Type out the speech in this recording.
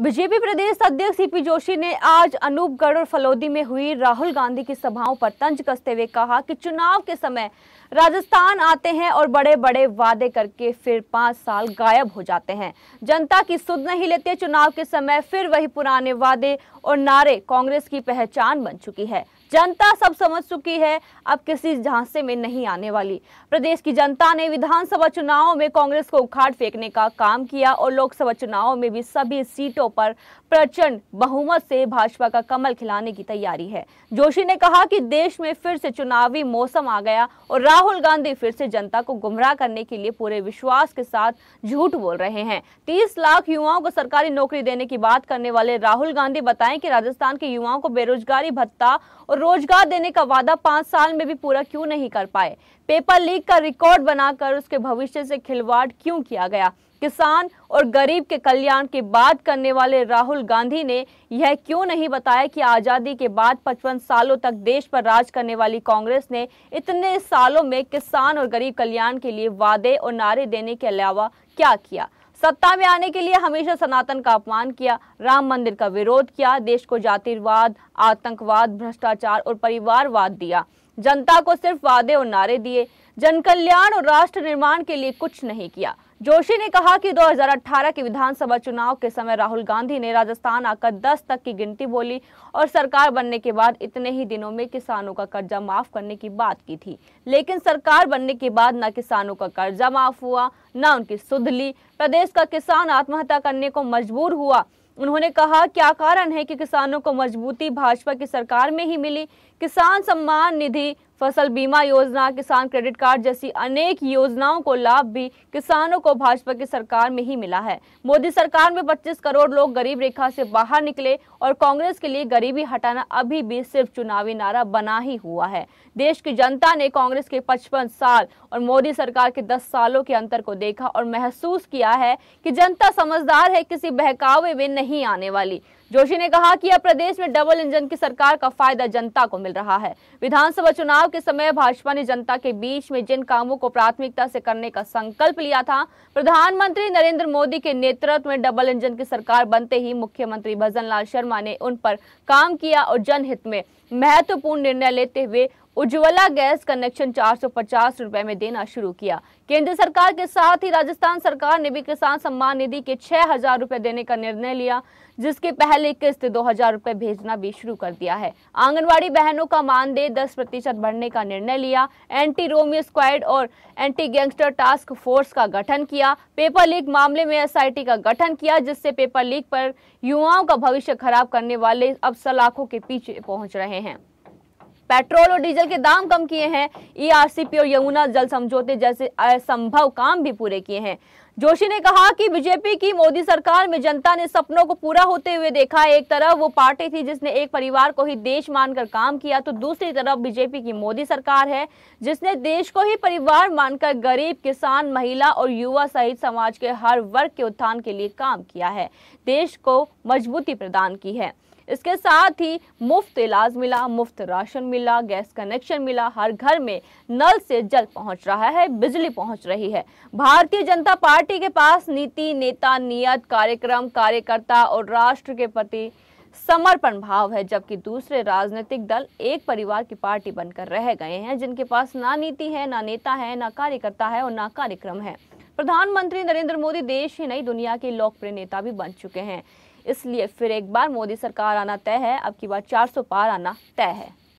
BJP प्रदेश अध्यक्ष CP Joshi ने आज अनूपगढ़ और फलौदी में हुई राहुल गांधी की सभाओं पर तंज कसते हुए कहा कि चुनाव के समय राजस्थान आते हैं और बड़े बड़े वादे करके फिर पाँच साल गायब हो जाते हैं जनता की सुध नहीं लेते चुनाव के समय फिर वही पुराने वादे और नारे कांग्रेस की पहचान बन चुकी है जनता सब समझ चुकी है अब किसी झांसे में नहीं आने वाली प्रदेश की जनता ने विधानसभा चुनाव में कांग्रेस को उखाड़ फेंकने का काम किया और लोकसभा चुनाव में भी सभी सीटों पर प्रचंड बहुमत से भाजपा का कमल खिलाने की तैयारी है जोशी ने कहा कि देश में फिर से चुनावी मौसम आ गया और राहुल गांधी फिर से जनता को गुमराह करने के लिए पूरे विश्वास के साथ झूठ बोल रहे हैं तीस लाख युवाओं को सरकारी नौकरी देने की बात करने वाले राहुल गांधी बताएं कि राजस्थान के युवाओं को बेरोजगारी भत्ता और रोजगार देने का वादा पांच साल में भी पूरा क्यों नहीं कर पाए पेपर लीक का रिकॉर्ड बनाकर उसके भविष्य से खिलवाड़ क्यों किया गया किसान और गरीब के कल्याण की बात करने वाले राहुल गांधी ने यह क्यों नहीं बताया कि आज़ादी के बाद 55 सालों तक देश पर राज करने वाली कांग्रेस ने इतने सालों में किसान और गरीब कल्याण के लिए वादे और नारे देने के अलावा क्या किया सत्ता में आने के लिए हमेशा सनातन का अपमान किया राम मंदिर का विरोध किया देश को जातिवाद आतंकवाद भ्रष्टाचार और परिवारवाद दिया जनता को सिर्फ वादे और नारे दिए जनकल्याण और राष्ट्र निर्माण के लिए कुछ नहीं किया जोशी ने कहा कि 2018 के विधानसभा चुनाव के समय राहुल गांधी ने राजस्थान आकर 10 तक की गिनती बोली और सरकार बनने के बाद इतने ही दिनों में किसानों का कर्जा माफ करने की बात की थी लेकिन सरकार बनने के बाद न किसानों का कर्जा माफ हुआ न उनकी सुध ली प्रदेश का किसान आत्महत्या करने को मजबूर हुआ उन्होंने कहा क्या कारण है कि किसानों को मजबूती भाजपा की सरकार में ही मिली किसान सम्मान निधि फसल बीमा योजना किसान क्रेडिट कार्ड जैसी अनेक योजनाओं को लाभ भी किसानों को भाजपा की सरकार में ही मिला है मोदी सरकार में 25 करोड़ लोग गरीब रेखा से बाहर निकले और कांग्रेस के लिए गरीबी हटाना अभी भी सिर्फ चुनावी नारा बना ही हुआ है देश की जनता ने कांग्रेस के पचपन साल और मोदी सरकार के दस सालों के अंतर को देखा और महसूस किया है कि जनता समझदार है किसी बहकावे में नहीं आने वाली जोशी ने कहा कि अब प्रदेश में डबल इंजन की सरकार का फायदा जनता को मिल रहा है विधानसभा चुनाव के समय भाजपा ने जनता के बीच में जिन कामों को प्राथमिकता से करने का संकल्प लिया था प्रधानमंत्री नरेंद्र मोदी के नेतृत्व में डबल इंजन की सरकार बनते ही मुख्यमंत्री भजन लाल शर्मा ने उन पर काम किया और जनहित में महत्वपूर्ण निर्णय लेते हुए उज्ज्वला गैस कनेक्शन 450 रुपए में देना शुरू किया केंद्र सरकार के साथ ही राजस्थान सरकार ने भी किसान सम्मान निधि के छह हजार रुपए देने का निर्णय लिया जिसके पहले किस्त दो हजार रुपए भेजना भी शुरू कर दिया है आंगनवाड़ी बहनों का मानदेय 10 प्रतिशत बढ़ने का निर्णय लिया एंटी रोमियो स्क्वाड और एंटी गैंगस्टर टास्क फोर्स का गठन किया पेपर लीक मामले में एस का गठन किया जिससे पेपर लीक पर युवाओं का भविष्य खराब करने वाले अब सलाखों के पीछे पहुंच रहे हैं पेट्रोल और डीजल के दाम कम किए हैं ईआरसीपी e और यमुना जल समझौते जैसे असंभव काम भी पूरे किए हैं जोशी ने कहा कि बीजेपी की मोदी सरकार में जनता ने सपनों को पूरा होते हुए देखा एक तरफ वो पार्टी थी जिसने एक परिवार को ही देश मानकर काम किया तो दूसरी तरफ बीजेपी की मोदी सरकार है जिसने देश को ही परिवार मानकर गरीब किसान महिला और युवा सहित समाज के हर वर्ग के उत्थान के लिए काम किया है देश को मजबूती प्रदान की है इसके साथ ही मुफ्त इलाज मिला मुफ्त राशन मिला गैस कनेक्शन मिला हर घर में नल से जल पहुंच रहा है बिजली पहुंच रही है भारतीय जनता पार्टी के पास नीति नेता नियत कार्यक्रम कार्यकर्ता और राष्ट्र के प्रति समर्पण भाव है जबकि दूसरे राजनीतिक दल एक परिवार की पार्टी बनकर रह गए हैं जिनके पास ना नीति है ना नेता है ना कार्यकर्ता है और ना कार्यक्रम है प्रधानमंत्री नरेंद्र मोदी देश ही नहीं दुनिया के लोकप्रिय नेता भी बन चुके हैं इसलिए फिर एक बार मोदी सरकार आना तय है अब की बार चार पार आना तय है